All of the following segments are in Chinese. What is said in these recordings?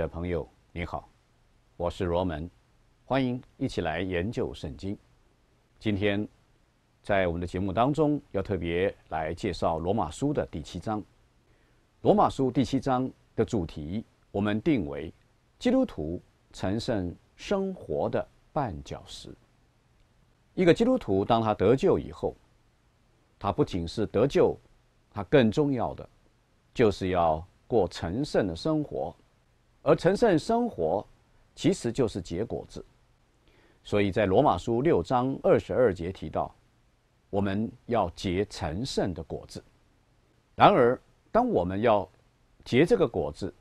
的朋友你好，我是罗门，欢迎一起来研究圣经。今天在我们的节目当中，要特别来介绍《罗马书》的第七章。《罗马书》第七章的主题，我们定为基督徒成圣生活的绊脚石。一个基督徒，当他得救以后，他不仅是得救，他更重要的就是要过成圣的生活。而成圣生活其实就是结果子，所以在罗马书六章二十二节提到，我们要结成圣的果子。然而，当我们要结这个果子，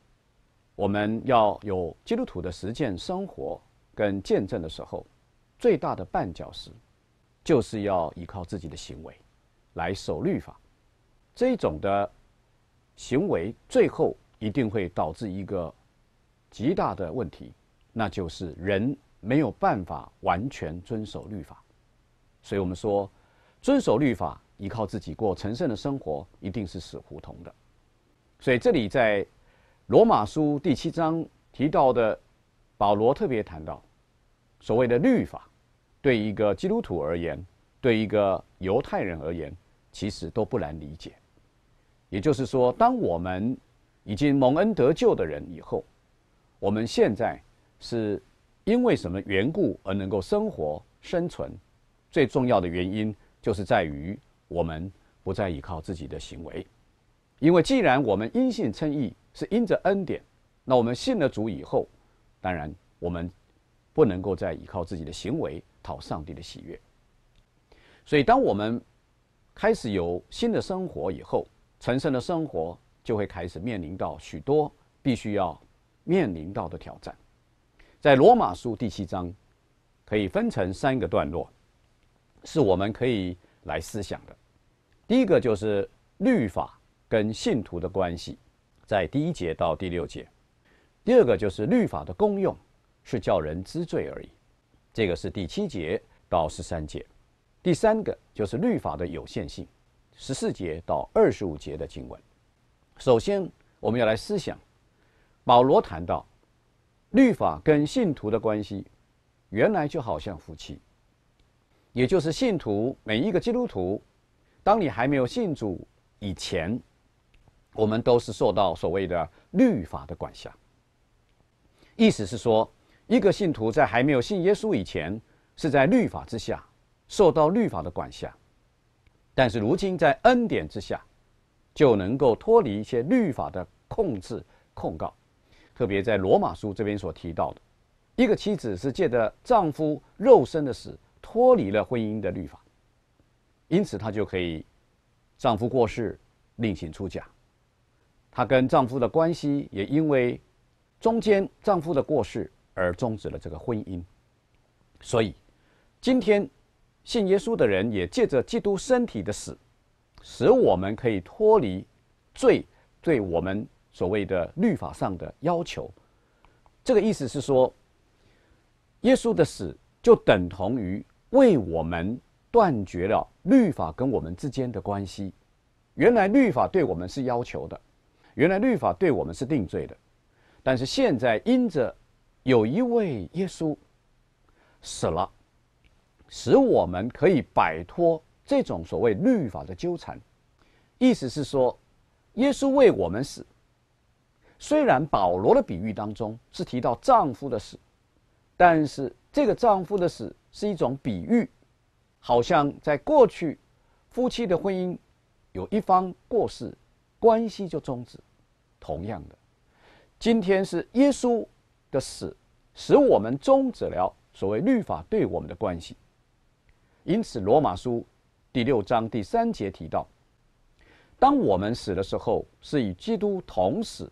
我们要有基督徒的实践生活跟见证的时候，最大的绊脚石就是要依靠自己的行为来守律法。这种的行为最后一定会导致一个。极大的问题，那就是人没有办法完全遵守律法，所以我们说，遵守律法，依靠自己过成圣的生活，一定是死胡同的。所以这里在罗马书第七章提到的，保罗特别谈到，所谓的律法，对一个基督徒而言，对一个犹太人而言，其实都不难理解。也就是说，当我们已经蒙恩得救的人以后。我们现在是因为什么缘故而能够生活生存？最重要的原因就是在于我们不再依靠自己的行为，因为既然我们因信称义是因着恩典，那我们信了主以后，当然我们不能够再依靠自己的行为讨上帝的喜悦。所以，当我们开始有新的生活以后，成圣的生活就会开始面临到许多必须要。面临到的挑战，在罗马书第七章可以分成三个段落，是我们可以来思想的。第一个就是律法跟信徒的关系，在第一节到第六节；第二个就是律法的功用，是叫人知罪而已，这个是第七节到十三节；第三个就是律法的有限性，十四节到二十五节的经文。首先，我们要来思想。保罗谈到，律法跟信徒的关系，原来就好像夫妻。也就是信徒每一个基督徒，当你还没有信主以前，我们都是受到所谓的律法的管辖。意思是说，一个信徒在还没有信耶稣以前，是在律法之下，受到律法的管辖。但是如今在恩典之下，就能够脱离一些律法的控制控告。特别在《罗马书》这边所提到的，一个妻子是借着丈夫肉身的死脱离了婚姻的律法，因此她就可以，丈夫过世另行出嫁，她跟丈夫的关系也因为中间丈夫的过世而终止了这个婚姻。所以，今天信耶稣的人也借着基督身体的死，使我们可以脱离罪，对我们。所谓的律法上的要求，这个意思是说，耶稣的死就等同于为我们断绝了律法跟我们之间的关系。原来律法对我们是要求的，原来律法对我们是定罪的，但是现在因着有一位耶稣死了，使我们可以摆脱这种所谓律法的纠缠。意思是说，耶稣为我们死。虽然保罗的比喻当中是提到丈夫的死，但是这个丈夫的死是一种比喻，好像在过去夫妻的婚姻有一方过世，关系就终止。同样的，今天是耶稣的死，使我们终止了所谓律法对我们的关系。因此，罗马书第六章第三节提到，当我们死的时候，是以基督同死。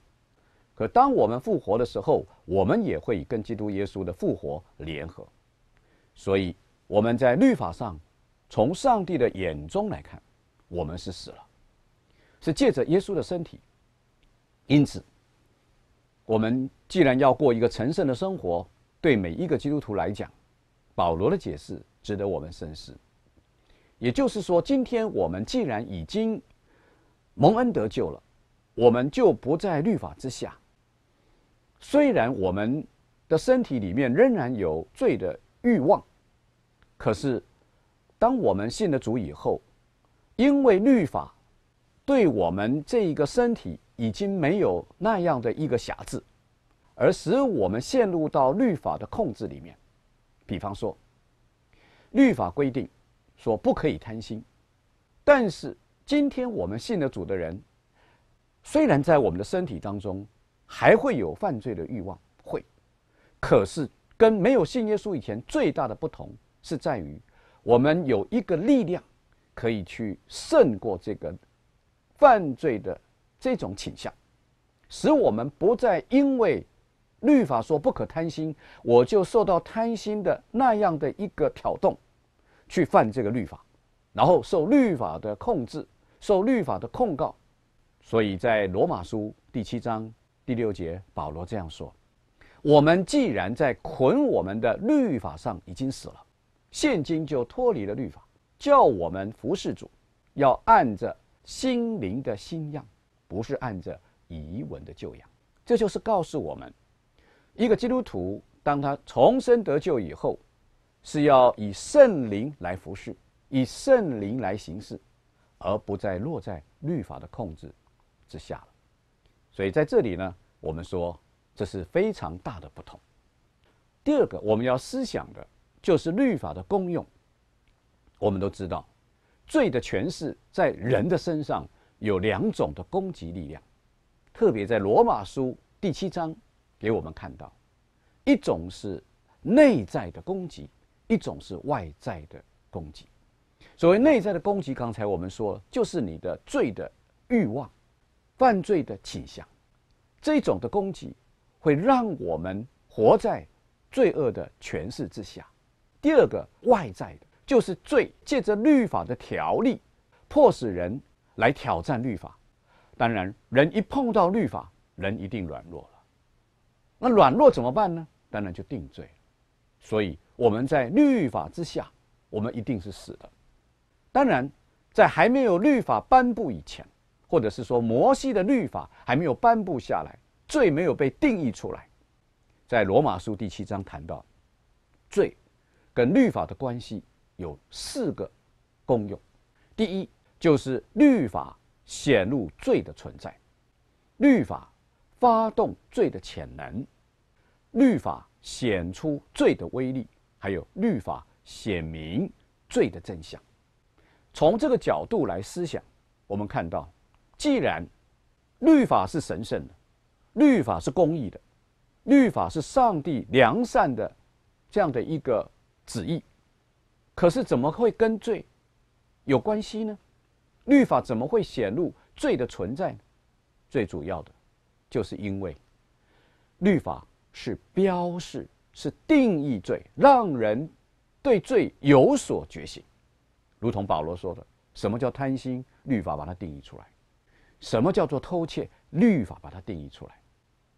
可当我们复活的时候，我们也会跟基督耶稣的复活联合。所以我们在律法上，从上帝的眼中来看，我们是死了，是借着耶稣的身体。因此，我们既然要过一个成圣的生活，对每一个基督徒来讲，保罗的解释值得我们深思。也就是说，今天我们既然已经蒙恩得救了，我们就不在律法之下。虽然我们的身体里面仍然有罪的欲望，可是当我们信了主以后，因为律法对我们这一个身体已经没有那样的一个辖制，而使我们陷入到律法的控制里面。比方说，律法规定说不可以贪心，但是今天我们信了主的人，虽然在我们的身体当中。还会有犯罪的欲望，会。可是跟没有信耶稣以前最大的不同是在于，我们有一个力量，可以去胜过这个犯罪的这种倾向，使我们不再因为律法说不可贪心，我就受到贪心的那样的一个挑动，去犯这个律法，然后受律法的控制，受律法的控告。所以在罗马书第七章。第六节，保罗这样说：“我们既然在捆我们的律法上已经死了，现今就脱离了律法，叫我们服侍主，要按着心灵的新样，不是按着遗文的旧样。”这就是告诉我们，一个基督徒当他重生得救以后，是要以圣灵来服侍，以圣灵来行事，而不再落在律法的控制之下了。所以在这里呢，我们说这是非常大的不同。第二个，我们要思想的就是律法的功用。我们都知道，罪的权势在人的身上有两种的攻击力量，特别在罗马书第七章给我们看到，一种是内在的攻击，一种是外在的攻击。所谓内在的攻击，刚才我们说，就是你的罪的欲望。犯罪的倾向，这种的攻击会让我们活在罪恶的权势之下。第二个外在的，就是罪借着律法的条例，迫使人来挑战律法。当然，人一碰到律法，人一定软弱了。那软弱怎么办呢？当然就定罪。所以我们在律法之下，我们一定是死的。当然，在还没有律法颁布以前。或者是说，摩西的律法还没有颁布下来，罪没有被定义出来。在罗马书第七章谈到，罪跟律法的关系有四个功用：第一，就是律法显露罪的存在；律法发动罪的潜能；律法显出罪的威力；还有律法显明罪的真相。从这个角度来思想，我们看到。既然律法是神圣的，律法是公义的，律法是上帝良善的这样的一个旨意，可是怎么会跟罪有关系呢？律法怎么会显露罪的存在呢？最主要的就是因为律法是标示，是定义罪，让人对罪有所觉醒。如同保罗说的：“什么叫贪心？律法把它定义出来。”什么叫做偷窃？律法把它定义出来，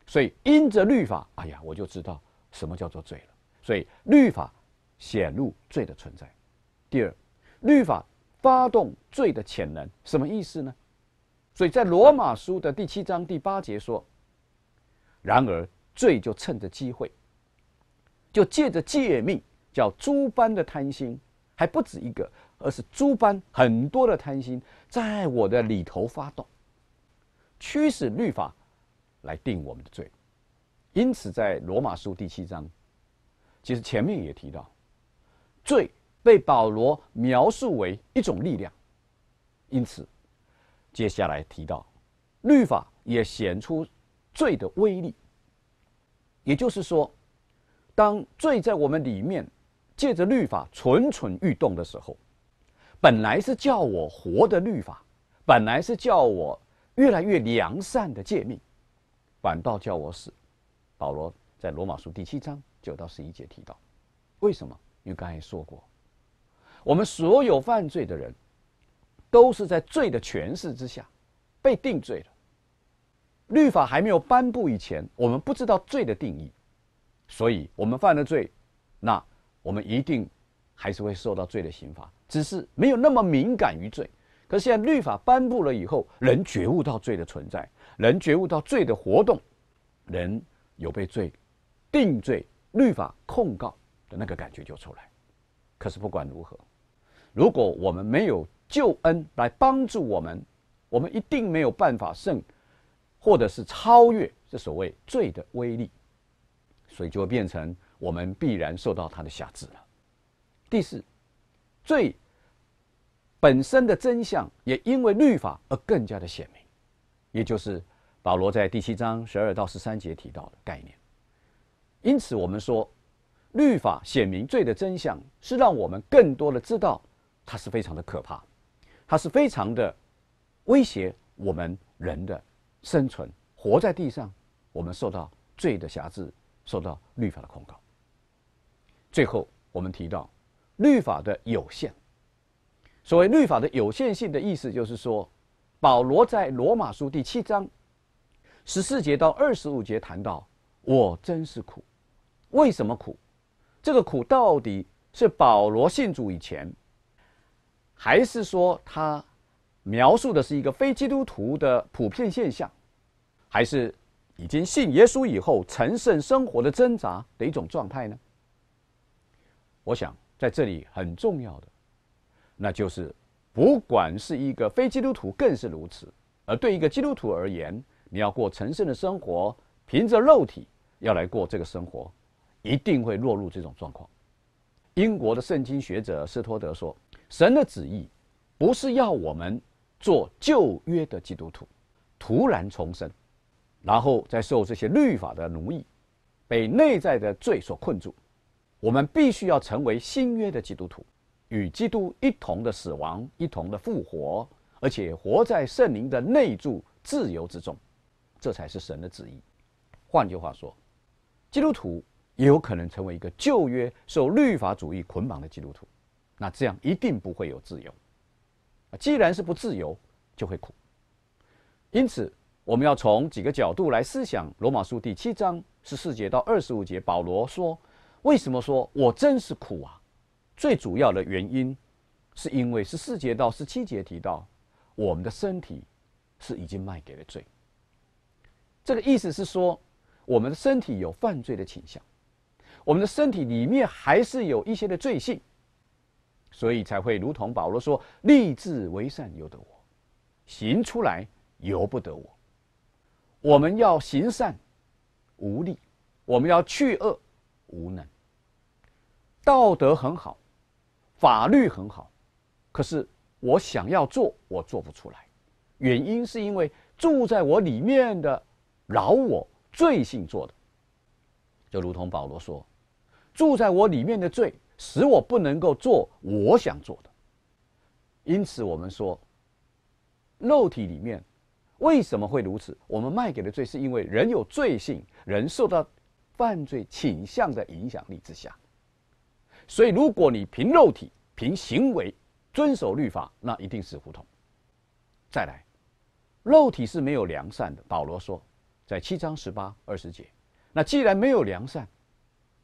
所以因着律法，哎呀，我就知道什么叫做罪了。所以律法显露罪的存在。第二，律法发动罪的潜能，什么意思呢？所以在罗马书的第七章第八节说：“然而罪就趁着机会，就借着诫命叫诸般的贪心，还不止一个，而是诸般很多的贪心，在我的里头发动。”驱使律法来定我们的罪，因此在罗马书第七章，其实前面也提到，罪被保罗描述为一种力量，因此接下来提到，律法也显出罪的威力。也就是说，当罪在我们里面借着律法蠢蠢欲动的时候，本来是叫我活的律法，本来是叫我。越来越良善的诫命，反倒叫我死。保罗在罗马书第七章九到十一节提到，为什么？因为刚才说过，我们所有犯罪的人，都是在罪的权势之下被定罪的。律法还没有颁布以前，我们不知道罪的定义，所以我们犯了罪，那我们一定还是会受到罪的刑罚，只是没有那么敏感于罪。可是，现在律法颁布了以后，人觉悟到罪的存在，人觉悟到罪的活动，人有被罪定罪、律法控告的那个感觉就出来。可是，不管如何，如果我们没有救恩来帮助我们，我们一定没有办法胜，或者是超越这所谓罪的威力，所以就会变成我们必然受到他的辖制了。第四，罪。本身的真相也因为律法而更加的显明，也就是保罗在第七章十二到十三节提到的概念。因此，我们说律法显明罪的真相，是让我们更多的知道它是非常的可怕，它是非常的威胁我们人的生存。活在地上，我们受到罪的辖制，受到律法的控告。最后，我们提到律法的有限。所谓律法的有限性的意思，就是说，保罗在罗马书第七章十四节到二十五节谈到：“我真是苦，为什么苦？这个苦到底是保罗信主以前，还是说他描述的是一个非基督徒的普遍现象，还是已经信耶稣以后，成圣生活的挣扎的一种状态呢？”我想在这里很重要的。那就是，不管是一个非基督徒，更是如此。而对一个基督徒而言，你要过神圣的生活，凭着肉体要来过这个生活，一定会落入这种状况。英国的圣经学者斯托德说：“神的旨意，不是要我们做旧约的基督徒，徒然重生，然后再受这些律法的奴役，被内在的罪所困住。我们必须要成为新约的基督徒。”与基督一同的死亡，一同的复活，而且活在圣灵的内住自由之中，这才是神的旨意。换句话说，基督徒也有可能成为一个旧约受律法主义捆绑的基督徒，那这样一定不会有自由。既然是不自由，就会苦。因此，我们要从几个角度来思想罗马书第七章十四节到二十五节。保罗说：“为什么说我真是苦啊？”最主要的原因，是因为十四节到十七节提到，我们的身体是已经卖给了罪。这个意思是说，我们的身体有犯罪的倾向，我们的身体里面还是有一些的罪性，所以才会如同保罗说：“立志为善由得我，行出来由不得我。”我们要行善无力，我们要去恶无能，道德很好。法律很好，可是我想要做，我做不出来。原因是因为住在我里面的，饶我罪性做的，就如同保罗说：“住在我里面的罪，使我不能够做我想做的。”因此，我们说，肉体里面为什么会如此？我们卖给的罪，是因为人有罪性，人受到犯罪倾向的影响力之下。所以，如果你凭肉体、凭行为遵守律法，那一定是胡同。再来，肉体是没有良善的。保罗说，在七章十八、二十节，那既然没有良善，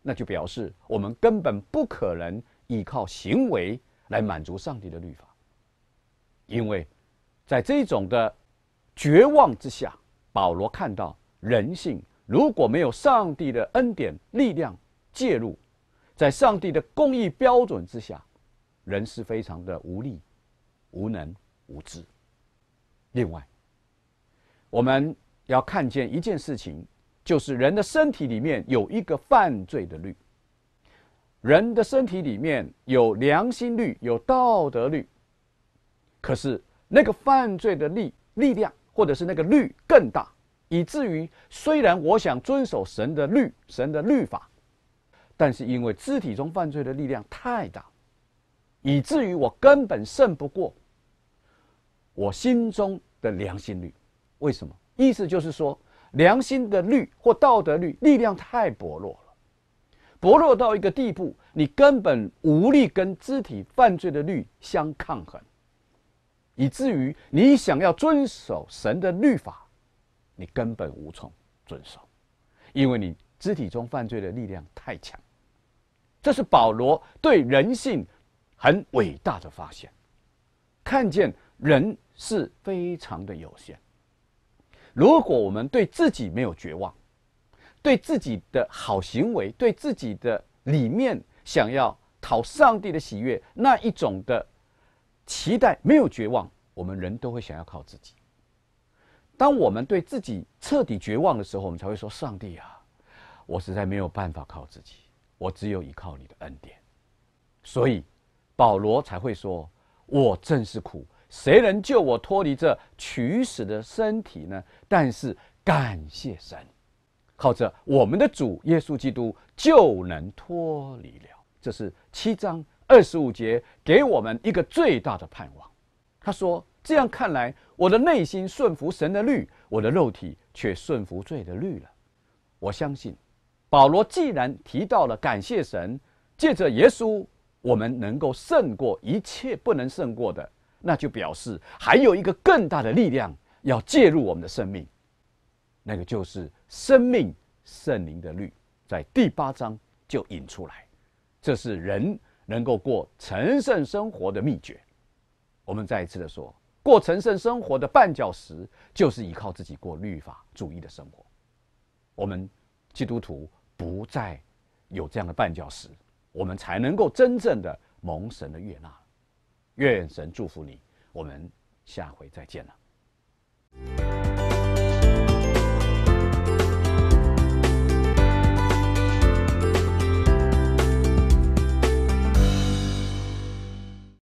那就表示我们根本不可能依靠行为来满足上帝的律法，因为在这种的绝望之下，保罗看到人性如果没有上帝的恩典力量介入。在上帝的公义标准之下，人是非常的无力、无能、无知。另外，我们要看见一件事情，就是人的身体里面有一个犯罪的律，人的身体里面有良心律、有道德律，可是那个犯罪的力力量，或者是那个律更大，以至于虽然我想遵守神的律、神的律法。但是因为肢体中犯罪的力量太大，以至于我根本胜不过我心中的良心律。为什么？意思就是说，良心的律或道德律力量太薄弱了，薄弱到一个地步，你根本无力跟肢体犯罪的律相抗衡，以至于你想要遵守神的律法，你根本无从遵守，因为你肢体中犯罪的力量太强。这是保罗对人性很伟大的发现，看见人是非常的有限。如果我们对自己没有绝望，对自己的好行为，对自己的里面想要讨上帝的喜悦那一种的期待没有绝望，我们人都会想要靠自己。当我们对自己彻底绝望的时候，我们才会说：“上帝啊，我实在没有办法靠自己。”我只有依靠你的恩典，所以保罗才会说：“我正是苦，谁能救我脱离这取死的身体呢？”但是感谢神，靠着我们的主耶稣基督就能脱离了。这是七章二十五节给我们一个最大的盼望。他说：“这样看来，我的内心顺服神的律，我的肉体却顺服罪的律了。”我相信。保罗既然提到了感谢神，借着耶稣，我们能够胜过一切不能胜过的，那就表示还有一个更大的力量要介入我们的生命，那个就是生命圣灵的律，在第八章就引出来，这是人能够过成圣生活的秘诀。我们再一次的说，过成圣生活的绊脚石就是依靠自己过律法主义的生活，我们基督徒。不再有这样的绊脚石，我们才能够真正的蒙神的悦纳，愿神祝福你。我们下回再见了。